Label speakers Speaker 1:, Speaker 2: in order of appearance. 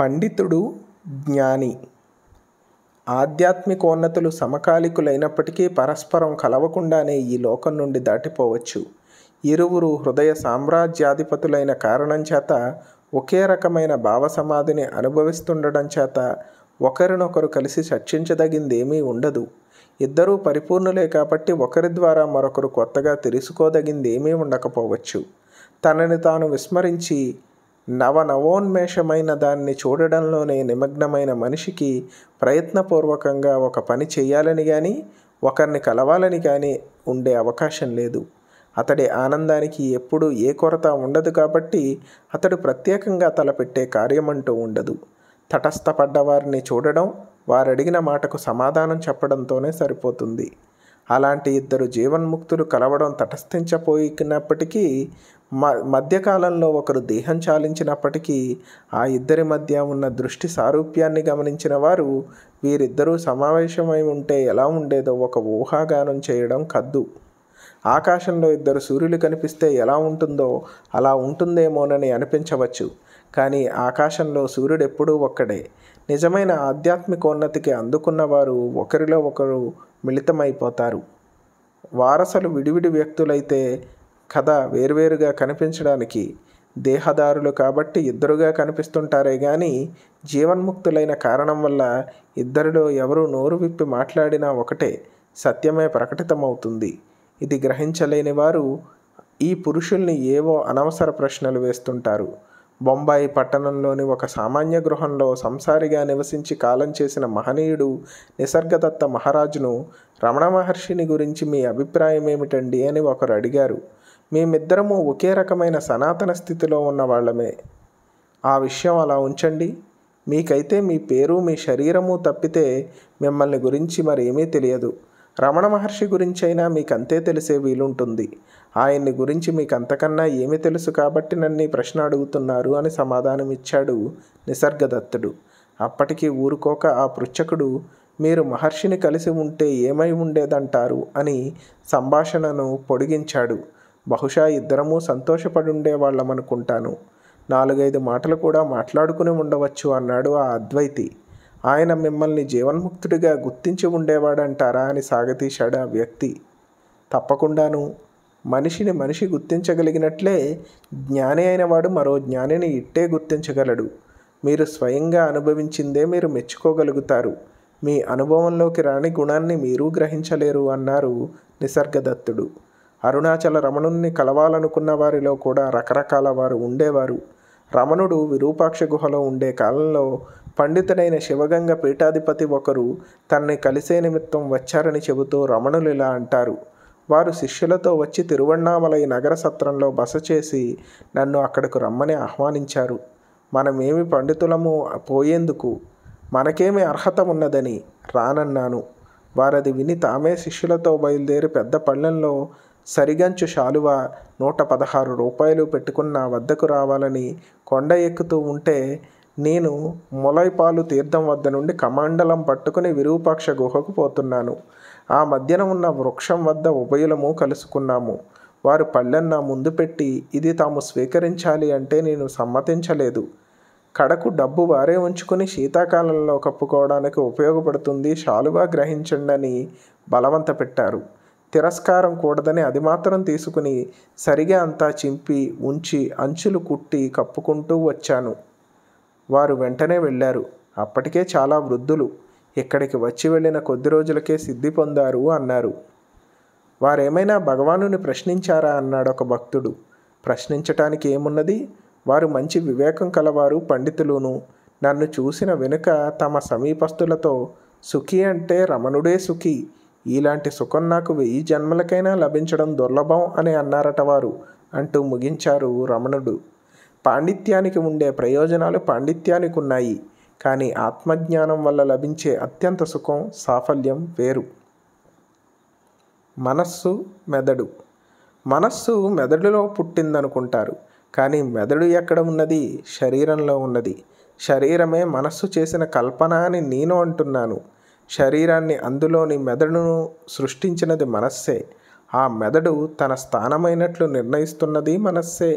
Speaker 1: పండితుడు జ్ఞాని ఆధ్యాత్మికోన్నతులు సమకాలికులైనప్పటికీ పరస్పరం కలవకుండానే ఈ లోకం నుండి దాటిపోవచ్చు ఇరువురు హృదయ సామ్రాజ్యాధిపతులైన కారణం చేత ఒకే రకమైన భావ సమాధిని అనుభవిస్తుండడం చేత ఒకరినొకరు కలిసి చర్చించదగిందేమీ ఉండదు ఇద్దరూ పరిపూర్ణులే కాబట్టి ఒకరి ద్వారా మరొకరు కొత్తగా తెలుసుకోదగిందేమీ ఉండకపోవచ్చు తనని తాను విస్మరించి నవనవోన్మేషమైన దాన్ని చూడడంలోనే నిమగ్నమైన మనిషికి ప్రయత్నపూర్వకంగా ఒక పని చేయాలని కానీ ఒకరిని కలవాలని కానీ ఉండే అవకాశం లేదు అతడి ఆనందానికి ఎప్పుడూ ఏ కొరత ఉండదు కాబట్టి అతడు ప్రత్యేకంగా తలపెట్టే కార్యమంటూ ఉండదు తటస్థపడ్డ వారిని చూడడం వారడిగిన మాటకు సమాధానం చెప్పడంతోనే సరిపోతుంది అలాంటి ఇద్దరు జీవన్ముక్తులు కలవడం తటస్థించపోయినప్పటికీ మ మధ్యకాలంలో ఒకరు దేహం చాలించినప్పటికీ ఆ ఇద్దరి మధ్య ఉన్న దృష్టి సారూప్యాన్ని గమనించిన వారు వీరిద్దరూ సమావేశమై ఉంటే ఎలా ఉండేదో ఒక ఊహాగానం చేయడం కద్దు ఆకాశంలో ఇద్దరు సూర్యులు కనిపిస్తే ఎలా ఉంటుందో అలా ఉంటుందేమోనని అనిపించవచ్చు కానీ ఆకాశంలో సూర్యుడు ఎప్పుడూ ఒక్కడే నిజమైన ఆధ్యాత్మికోన్నతికి అందుకున్నవారు ఒకరిలో ఒకరు మిళితమైపోతారు వారసులు విడివిడి వ్యక్తులైతే కథ వేరువేరుగా కనిపించడానికి దేహదారులు కాబట్టి ఇద్దరుగా కనిపిస్తుంటారే కానీ జీవన్ముక్తులైన కారణం వల్ల ఇద్దరిలో ఎవరు నోరు విప్పి మాట్లాడినా ఒకటే సత్యమే ప్రకటితమవుతుంది ఇది గ్రహించలేని వారు ఈ పురుషుల్ని ఏవో అనవసర ప్రశ్నలు వేస్తుంటారు బొంబాయి పట్టణంలోని ఒక సామాన్య గృహంలో సంసారిగా నివసించి కాలం చేసిన మహనీయుడు నిసర్గదత్త మహారాజును రమణ మహర్షిని గురించి మీ అభిప్రాయం ఏమిటండి అని ఒకరు అడిగారు మేమిద్దరము ఒకే రకమైన సనాతన స్థితిలో ఉన్న వాళ్ళమే ఆ విషయం అలా ఉంచండి మీకైతే మీ పేరు మీ శరీరము తప్పితే మిమ్మల్ని గురించి మరేమీ తెలియదు రమణ మహర్షి గురించైనా మీకు అంతే తెలిసే వీలుంటుంది ఆయన్ని గురించి మీకు అంతకన్నా ఏమి తెలుసు కాబట్టి నన్ను ప్రశ్న అడుగుతున్నారు అని సమాధానమిచ్చాడు నిసర్గదత్తుడు అప్పటికి ఊరుకోక ఆ పృచ్చకుడు మీరు మహర్షిని కలిసి ఉంటే ఏమై ఉండేదంటారు అని సంభాషణను పొడిగించాడు బహుశా ఇద్దరము సంతోషపడుండే వాళ్ళమనుకుంటాను నాలుగైదు మాటలు కూడా మాట్లాడుకుని ఉండవచ్చు అన్నాడు ఆ అద్వైతి ఆయన మిమ్మల్ని జీవన్ముక్తుడిగా గుర్తించి ఉండేవాడంటారా అని సాగతీశాడు ఆ వ్యక్తి తప్పకుండాను మనిషిని మనిషి గుర్తించగలిగినట్లే జ్ఞాని అయినవాడు మరో జ్ఞానిని ఇట్టే గుర్తించగలడు మీరు స్వయంగా అనుభవించిందే మీరు మెచ్చుకోగలుగుతారు మీ అనుభవంలోకి రాని గుణాన్ని మీరు గ్రహించలేరు అన్నారు నిసర్గదత్తుడు అరుణాచల రమణుణ్ణి కలవాలనుకున్న వారిలో కూడా రకరకాల వారు ఉండేవారు రమణుడు విరూపాక్ష గుహలో ఉండే కాలంలో పండితుడైన శివగంగ పీఠాధిపతి ఒకరు తనని కలిసే నిమిత్తం వచ్చారని చెబుతూ రమణులు ఇలా అంటారు వారు శిష్యులతో వచ్చి తిరువణ్ణామలై నగర సత్రంలో బస చేసి నన్ను అక్కడకు రమ్మని ఆహ్వానించారు మనమేమి పండితులము పోయేందుకు మనకేమి అర్హత ఉన్నదని రానన్నాను వారది విని తామే శిష్యులతో బయలుదేరి పెద్ద పళ్ళెంలో సరిగంచు శాలువ నూట పదహారు రూపాయలు పెట్టుకున్న వద్దకు రావాలని కొండ ఎక్కుతూ ఉంటే నేను ములైపాలు తీర్థం వద్ద నుండి కమండలం పట్టుకుని విరూపాక్ష గుహకు పోతున్నాను ఆ మధ్యన ఉన్న వృక్షం వద్ద ఉభయులము కలుసుకున్నాము వారు పళ్ళెన్న ముందు పెట్టి ఇది తాము స్వీకరించాలి అంటే నేను సమ్మతించలేదు కడకు డబ్బు వారే ఉంచుకుని శీతాకాలంలో కప్పుకోవడానికి ఉపయోగపడుతుంది శాలువా గ్రహించండి అని బలవంత పెట్టారు తిరస్కారం కూడదని అది మాత్రం తీసుకుని సరిగా అంతా చింపి ఉంచి అంచులు కుట్టి కప్పుకుంటూ వచ్చాను వారు వెంటనే వెళ్ళారు అప్పటికే చాలా వృద్ధులు ఇక్కడికి వచ్చి వెళ్ళిన కొద్ది రోజులకే సిద్ధి పొందారు అన్నారు వారేమైనా భగవానుని ప్రశ్నించారా అన్నాడు ఒక భక్తుడు ప్రశ్నించటానికి ఏమున్నది వారు మంచి వివేకం కలవారు పండితులును నన్ను చూసిన వెనుక తమ సమీపస్తులతో సుఖి అంటే రమణుడే సుఖి ఇలాంటి సుఖం నాకు వెయ్యి జన్మలకైనా లభించడం దుర్లభం అని అన్నారట వారు అంటూ ముగించారు రమణుడు పాండిత్యానికి ఉండే ప్రయోజనాలు పాండిత్యానికి ఉన్నాయి కానీ ఆత్మజ్ఞానం వల్ల లభించే అత్యంత సుఖం సాఫల్యం వేరు మనస్సు మెదడు మనస్సు మెదడులో పుట్టిందనుకుంటారు కానీ మెదడు ఎక్కడ ఉన్నది శరీరంలో ఉన్నది శరీరమే మనస్సు చేసిన కల్పన అని నేను అంటున్నాను శరీరాన్ని అందులోని మెదడును సృష్టించినది మనస్సే ఆ మెదడు తన స్థానమైనట్లు నిర్ణయిస్తున్నది మనస్సే